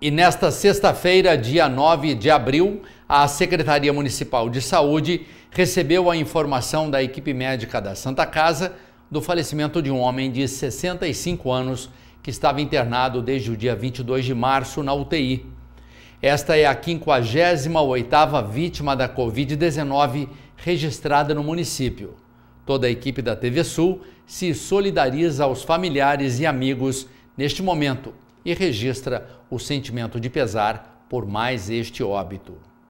E nesta sexta-feira, dia 9 de abril, a Secretaria Municipal de Saúde recebeu a informação da equipe médica da Santa Casa do falecimento de um homem de 65 anos que estava internado desde o dia 22 de março na UTI. Esta é a 58ª vítima da Covid-19 registrada no município. Toda a equipe da TV Sul se solidariza aos familiares e amigos neste momento e registra o sentimento de pesar por mais este óbito.